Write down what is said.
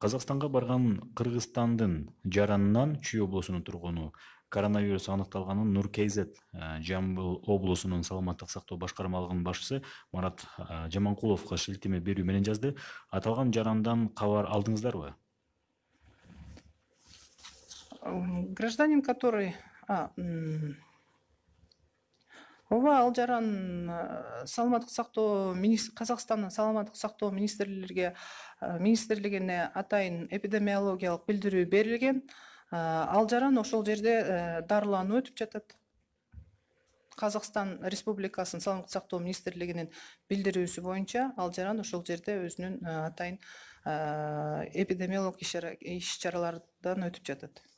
Қазақстанға барған кыргызстандын жаранынан чүй облысының тұрғыны коронавирус анықталғанын нур kz э, жамбыл облысының саламаттық сақтау башкармалыгынын басшысы марат э, жаманкуловго шилтеме беру менен жазды Аталған жарандан кабар алдыңыздарбы э, гражданин который ооба ал жаран э, саламаттык сактоо казакстандын саламаттык сактоо министрлиге э, министрлигине атайын эпидемиологиялык билдирүү берилген э, ал жаран ошол жерде дарылануу өтүп жатат казакстан республикасынын саламаттык сактоо министрлигинин билдирүүсү боюнча ал жаран ошол жерде өзүнүн атайын эпидемиологияык иш иш чаралардан өтүп жатат